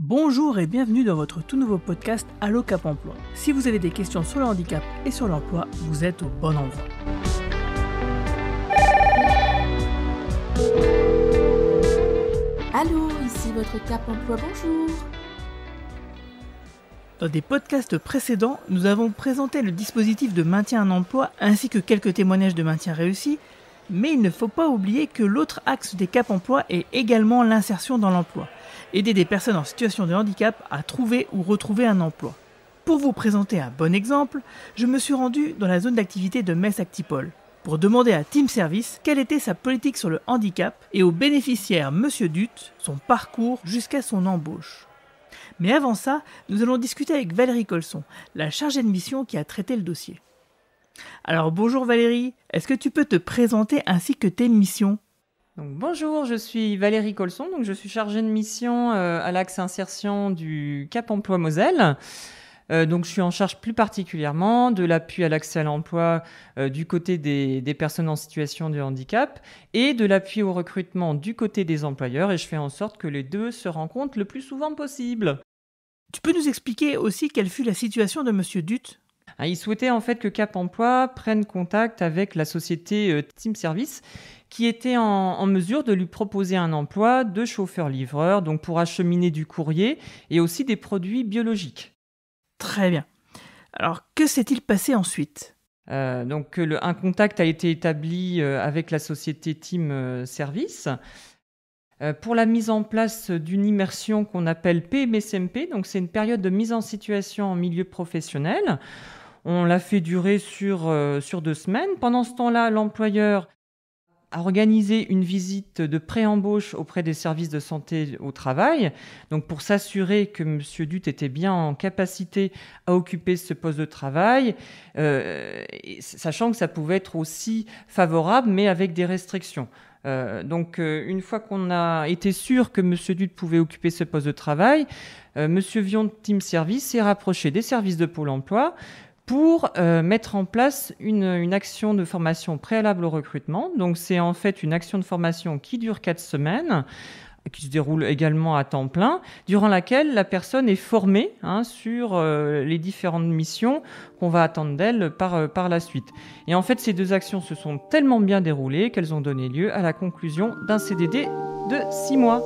Bonjour et bienvenue dans votre tout nouveau podcast Allo Cap Emploi. Si vous avez des questions sur le handicap et sur l'emploi, vous êtes au bon endroit. Allô, ici votre Cap Emploi, bonjour. Dans des podcasts précédents, nous avons présenté le dispositif de maintien en emploi ainsi que quelques témoignages de maintien réussi, mais il ne faut pas oublier que l'autre axe des Cap Emploi est également l'insertion dans l'emploi – aider des personnes en situation de handicap à trouver ou retrouver un emploi. Pour vous présenter un bon exemple, je me suis rendu dans la zone d'activité de Metz Actipol pour demander à Team Service quelle était sa politique sur le handicap et au bénéficiaire Monsieur Dut son parcours jusqu'à son embauche. Mais avant ça, nous allons discuter avec Valérie Colson, la chargée de mission qui a traité le dossier. Alors bonjour Valérie, est-ce que tu peux te présenter ainsi que tes missions bonjour, je suis Valérie Colson, donc je suis chargée de mission euh, à l'axe insertion du Cap Emploi Moselle. Euh, donc je suis en charge plus particulièrement de l'appui à l'accès à l'emploi euh, du côté des, personnes en situation de handicap et de l'appui au recrutement du côté des employeurs et je fais en sorte que les deux se rencontrent le plus souvent possible. Tu peux nous expliquer aussi quelle fut la situation de Monsieur Dutte hein, il souhaitait en fait que Cap Emploi prenne contact avec la société Team Service, qui était en, mesure de lui proposer un emploi de chauffeur-livreur, donc pour acheminer du courrier et aussi des produits biologiques. Très bien. Alors, que s'est-il passé ensuite euh, donc, euh, le, un contact a été établi euh, avec la société Team Service pour la mise en place d'une immersion qu'on appelle PMSMP, donc c'est une période de mise en situation en milieu professionnel. On l'a fait durer sur, sur deux semaines. Pendant ce temps-là, l'employeur a organisé une visite de pré-embauche auprès des services de santé au travail, donc pour s'assurer que M. Dutte était bien en capacité à occuper ce poste de travail, euh, sachant que ça pouvait être aussi favorable, mais avec des restrictions. Euh, donc euh, une fois qu'on a été sûr que M. Dutte pouvait occuper ce poste de travail, Monsieur M. Vion Team Service s'est rapproché des services de Pôle Emploi pour euh, mettre en place une, action de formation préalable au recrutement. Donc c'est en fait une action de formation qui dure quatre semaines qui se déroule également à temps plein, durant laquelle la personne est formée hein, sur euh, les différentes missions qu'on va attendre d'elle par, euh, par la suite. Et en fait, ces deux actions se sont tellement bien déroulées qu'elles ont donné lieu à la conclusion d'un CDD de six mois.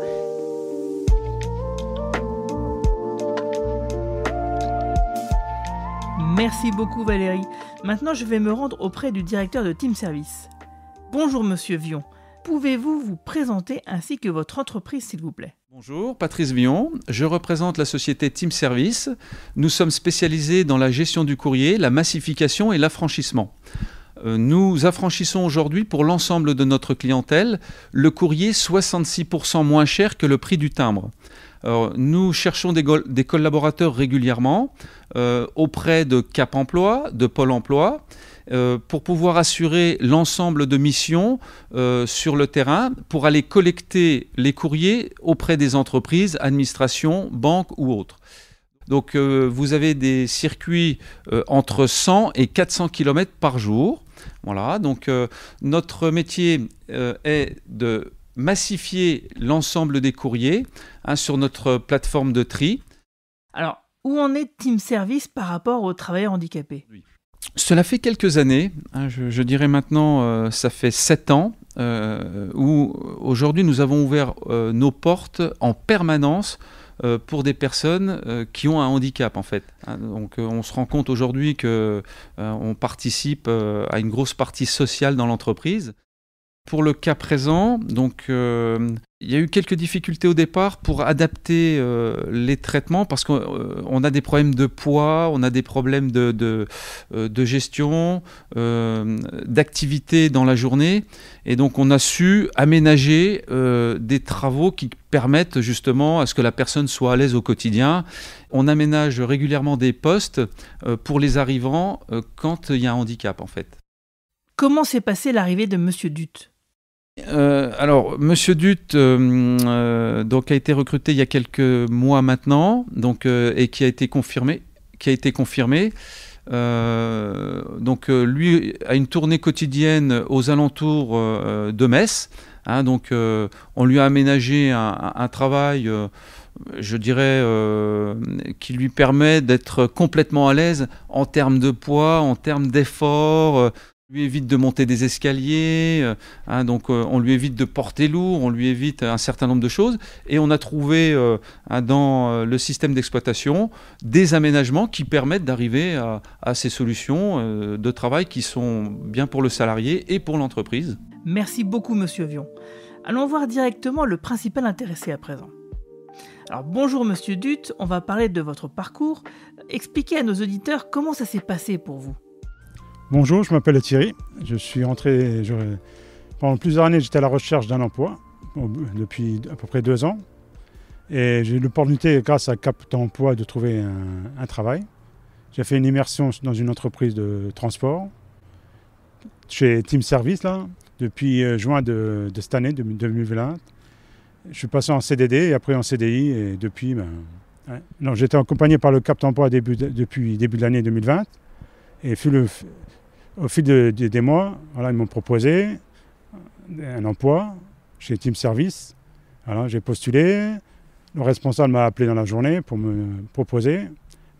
Merci beaucoup Valérie. Maintenant, je vais me rendre auprès du directeur de Team Service. Bonjour Monsieur Vion. Pouvez-vous vous présenter ainsi que votre entreprise, s'il vous plaît Bonjour, Patrice Vion. Je représente la société Team Service. Nous sommes spécialisés dans la gestion du courrier, la massification et l'affranchissement. Euh, nous affranchissons aujourd'hui pour l'ensemble de notre clientèle le courrier 66% moins cher que le prix du timbre nous cherchons des, des collaborateurs régulièrement euh, auprès de Cap Emploi, de Pôle Emploi, euh, pour pouvoir assurer l'ensemble de missions euh, sur le terrain, pour aller collecter les courriers auprès des entreprises, administrations, banques ou autres. Donc vous avez des circuits entre 100 et 400 km par jour. Voilà, donc notre métier est de massifier l'ensemble des courriers hein, sur notre plateforme de tri. Alors, où en est Team Service par rapport aux travailleurs handicapés Cela fait quelques années, hein, je, dirais maintenant euh, ça fait sept ans, euh, où aujourd'hui nous avons ouvert euh, nos portes en permanence pour des personnes qui ont un handicap en fait. Hein. donc on se rend compte aujourd'hui que on participe à une grosse partie sociale dans l'entreprise pour le cas présent, donc euh, il y a eu quelques difficultés au départ pour adapter euh, les traitements parce qu'on euh, a des problèmes de poids, on a des problèmes de, de, de gestion, d'activité dans la journée. Et donc on a su aménager des travaux qui permettent justement à ce que la personne soit à l'aise au quotidien. On aménage régulièrement des postes pour les arrivants quand il y a un handicap en fait. Comment s'est passée l'arrivée de Monsieur Dutte euh, alors, Monsieur Dutt euh, euh, donc, a été recruté il y a quelques mois maintenant donc, et qui a été confirmé. Qui a été confirmé. donc, lui a une tournée quotidienne aux alentours de Metz. Hein, donc, on lui a aménagé un, un travail, je dirais, qui lui permet d'être complètement à l'aise en termes de poids, en termes d'efforts lui évite de monter des escaliers, euh, hein, donc euh, on lui évite de porter lourd, on lui évite un certain nombre de choses. Et on a trouvé euh, hein, dans le système d'exploitation des aménagements qui permettent d'arriver à, ces solutions de travail qui sont bien pour le salarié et pour l'entreprise. Merci beaucoup, monsieur Vion. Allons voir directement le principal intéressé à présent. Alors bonjour monsieur Dutte, on va parler de votre parcours. Expliquez à nos auditeurs comment ça s'est passé pour vous. Bonjour, je m'appelle Thierry. Je suis entré. pendant plusieurs années, j'étais à la recherche d'un emploi, depuis à peu près deux ans. Et j'ai eu l'opportunité, grâce à Cap Emploi, de trouver un, travail. J'ai fait une immersion dans une entreprise de transport, chez Team Service, là, depuis euh, juin de, cette année, 2020. Je suis passé en CDD et après en CDI, et depuis, ben, j'étais accompagné par le Cap Emploi depuis début de l'année 2020. Et fut le, au fil des mois, voilà, ils m'ont proposé un emploi chez Team Service. Alors, j'ai postulé. Le responsable m'a appelé dans la journée pour me proposer.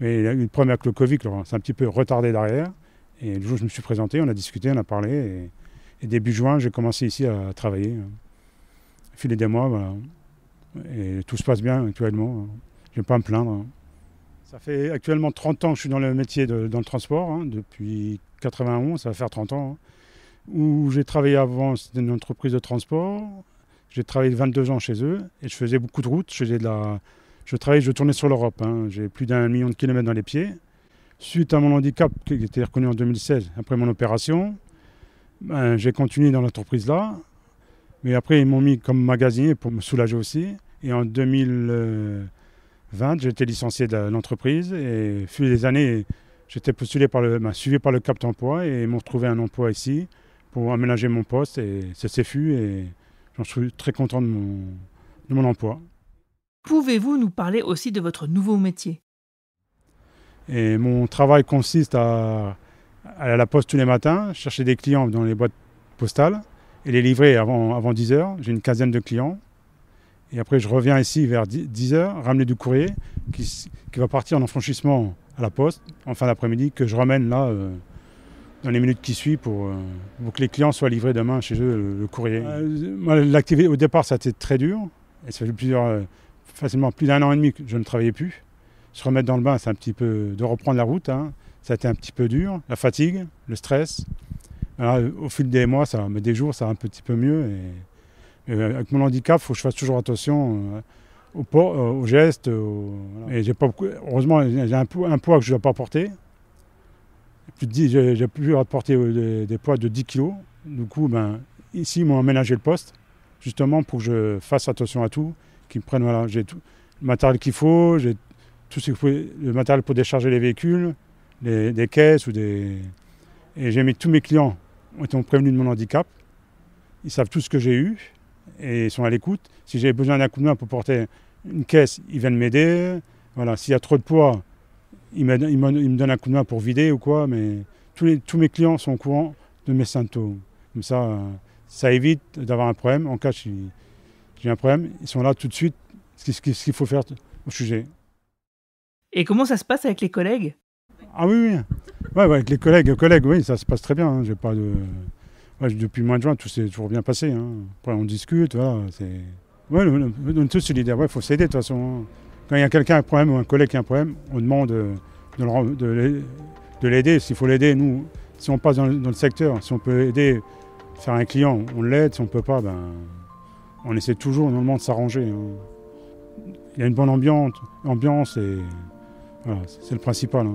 Mais il a eu une première avec le Covid, c'est un petit peu retardé derrière. Et le jour où je me suis présenté, on a discuté, on a parlé. Et, début juin, j'ai commencé ici à travailler. Au fil des mois, Et tout se passe bien actuellement. Je ne vais pas me plaindre. Ça fait actuellement 30 ans que je suis dans le métier de, dans le transport, hein, depuis 91, ça va faire 30 ans, hein, où j'ai travaillé avant, c'était une entreprise de transport. J'ai travaillé 22 ans chez eux et je faisais beaucoup de routes. Je, de la... je travaillais, je tournais sur l'Europe. Hein. j'ai plus d'un million de kilomètres dans les pieds. Suite à mon handicap qui était reconnu en 2016, après mon opération, ben, j'ai continué dans l'entreprise là. Mais après, ils m'ont mis comme magasinier pour me soulager aussi. Et en 2020, euh, j'ai été licencié de l'entreprise. Et fut des années, J'étais postulé par le, ben, suivi par le Cap d'emploi et ils m'ont trouvé un emploi ici pour aménager mon poste et ça s'est fait et j'en suis très content de mon, de mon emploi. Pouvez-vous nous parler aussi de votre nouveau métier Et mon travail consiste à aller à la poste tous les matins, chercher des clients dans les boîtes postales et les livrer avant, avant 10 heures. J'ai une quinzaine de clients. Et après, je reviens ici vers 10 heures, ramener du courrier qui, qui va partir en enfranchissement à la poste en fin d'après-midi que je ramène là euh, dans les minutes qui suivent euh, pour, que les clients soient livrés demain chez eux le, courrier. Euh, l'activité au départ ça a été très dur et ça fait plusieurs, facilement plus d'un an et demi que je ne travaillais plus. Se remettre dans le bain c'est un petit peu de reprendre la route, hein. ça a été un petit peu dur, la fatigue, le stress. au fil des mois, ça, mais des jours, ça va un petit peu mieux. Et, avec mon handicap, il faut que je fasse toujours attention euh, au, gestes, geste. Et j'ai pas heureusement, j'ai un, poids que je ne dois pas porter. Plus j'ai, pu porter euh, des, poids de 10 kg. Du coup, ben, ici, ils m'ont aménagé le poste, justement pour que je fasse attention à tout, qu'ils me prennent. Voilà, j'ai tout le matériel qu'il faut, j'ai tout ce qu'il faut, le matériel pour décharger les véhicules, les, des caisses ou des. Et j'ai mis tous mes clients ont été prévenus de mon handicap. Ils savent tout ce que j'ai eu et ils sont à l'écoute. Si j'ai besoin d'un coup de main pour porter une caisse, ils viennent m'aider. Voilà, s'il y a trop de poids, ils me, donnent un coup de main pour vider ou quoi, mais tous, les, tous mes clients sont au courant de mes symptômes. Comme ça, ça évite d'avoir un problème. En cas j'ai un problème, ils sont là tout de suite, ce qu'il faut faire au sujet. Et comment ça se passe avec les collègues Ah oui, oui. avec les collègues, collègues, oui, ça se passe très bien. Je hein. J'ai pas de depuis le mois de juin, tout s'est toujours bien passé. Hein. Après, on discute, voilà. Ouais, on est tous Il faut s'aider, de toute façon. Hein. Quand il y a quelqu'un qui a un problème ou un collègue qui a un problème, on demande euh, de l'aider. S'il faut l'aider, nous, si on passe dans, le secteur, si on peut aider, faire un client, on l'aide. Si on ne peut pas, ben, on essaie toujours, normalement, de s'arranger. Hein. Il y a une bonne ambiance, ambiance et c'est le principal.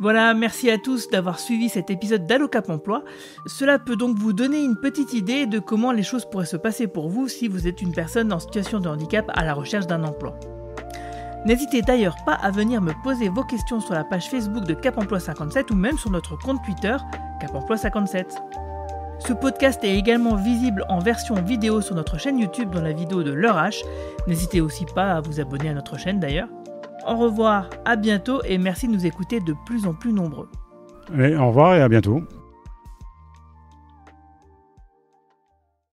Voilà, merci à tous d'avoir suivi cet épisode Cap Emploi. Cela peut donc vous donner une petite idée de comment les choses pourraient se passer pour vous si vous êtes une personne en situation de handicap à la recherche d'un emploi. N'hésitez d'ailleurs pas à venir me poser vos questions sur la page Facebook de Cap Emploi 57 ou même sur notre compte Twitter Cap Emploi 57. Ce podcast est également visible en version vidéo sur notre chaîne YouTube dans la vidéo de l'heure H. N'hésitez aussi pas à vous abonner à notre chaîne d'ailleurs. Au revoir, à bientôt et merci de nous écouter de plus en plus nombreux. au revoir et à bientôt.